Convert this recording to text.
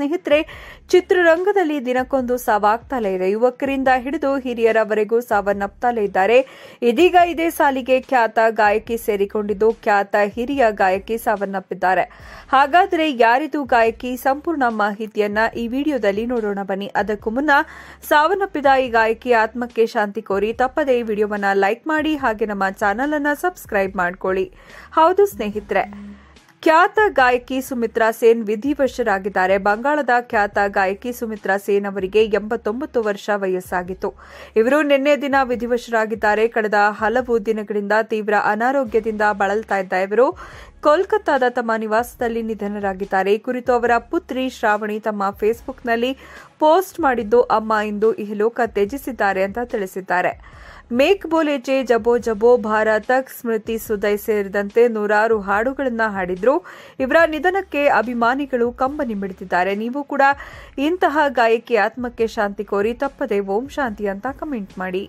ಸ್ನೇಹಿತರೆ ಚಿತ್ರರಂಗದಲ್ಲಿ ದಿನಕ್ಕೊಂದು ಸಾವಾಗ್ತಲೇ ಇದೆ ಯುವಕರಿಂದ ಹಿಡಿದು ಹಿರಿಯರವರೆಗೂ ಸಾವನ್ನಪ್ಪತ್ತಲೇ ಇದ್ದಾರೆ ಇದೀಗ ಇದೇ ಸಾಲಿಗೆ ಖ್ಯಾತ ಗಾಯಕಿ ಸೇರಿಕೊಂಡಿದ್ದು ಖ್ಯಾತ ಹಿರಿಯ ಗಾಯಕಿ ಸಾವನ್ನಪ್ಪಿದ್ದಾರೆ ಹಾಗಾದರೆ ಯಾರಿದು ಗಾಯಕಿ ಸಂಪೂರ್ಣ ಮಾಹಿತಿಯನ್ನ ಈ ವಿಡಿಯೋದಲ್ಲಿ ನೋಡೋಣ ಬನ್ನಿ ಅದಕ್ಕೂ ಮುನ್ನ ಸಾವನ್ನಪ್ಪಿದ ಈ ಗಾಯಕಿ ಆತ್ಮಕ್ಕೆ ಶಾಂತಿ ಕೋರಿ ತಪ್ಪದೇ ಈ ವಿಡಿಯೋವನ್ನ ಲೈಕ್ ಮಾಡಿ ಹಾಗೆ ನಮ್ಮ ಚಾನಲ್ ಅನ್ನ ಸಬ್ಸ್ಕ್ರೈಬ್ ಮಾಡ್ಕೊಳ್ಳಿ ಹೌದು ಸ್ನೇಹಿತರೆ ಖ್ಯಾತ ಗಾಯಕಿ ಸುಮಿತ್ರಾ ಸೇನ್ ವಿಧಿವಶರಾಗಿದ್ದಾರೆ ಬಂಗಾಳದ ಖ್ಯಾತ ಗಾಯಕಿ ಸುಮಿತ್ರಾ ಸೇನ್ ಅವರಿಗೆ ಎಂಬತ್ತೊಂಬತ್ತು ವರ್ಷ ವಯಸ್ಸಾಗಿತ್ತು ಇವರು ನಿನ್ನೆ ದಿನ ವಿಧಿವಶರಾಗಿದ್ದಾರೆ ಕಳೆದ ಹಲವು ದಿನಗಳಿಂದ ತೀವ್ರ ಅನಾರೋಗ್ಯದಿಂದ ಬಳಲ್ತಾ ಇದ್ದ ಇವರು ಕೋಲ್ಕತ್ತಾದ ತಮ್ಮ ನಿವಾಸದಲ್ಲಿ ನಿಧನರಾಗಿದ್ದಾರೆ ಈ ಕುರಿತು ಅವರ ಪುತ್ರಿ ಶ್ರಾವಣಿ ತಮ್ಮ ಫೇಸ್ಬುಕ್ನಲ್ಲಿ ಪೋಸ್ಟ್ ಮಾಡಿದ್ದು ಅಮ್ಮ ಇಂದು ಲೋಕ ತ್ಯಜಿಸಿದ್ದಾರೆ ಅಂತ ತಿಳಿಸಿದ್ದಾರೆ ಮೇಕ್ ಬೋಲೆಜೆ ಜಬೋ ಜಬೋ ಭಾರತಕ್ ಸ್ಮೃತಿ ಸುದೈ ಸೇರಿದಂತೆ ನೂರಾರು ಹಾಡುಗಳನ್ನು ಹಾಡಿದ್ರು ಇವರ ನಿಧನಕ್ಕೆ ಅಭಿಮಾನಿಗಳು ಕಂಬನಿ ಮಿಡಿದಿದ್ದಾರೆ ನೀವು ಕೂಡ ಇಂತಹ ಗಾಯಕಿ ಆತ್ಮಕ್ಕೆ ಶಾಂತಿ ಕೋರಿ ತಪ್ಪದೆ ಓಂ ಶಾಂತಿ ಅಂತ ಕಮೆಂಟ್ ಮಾಡಿ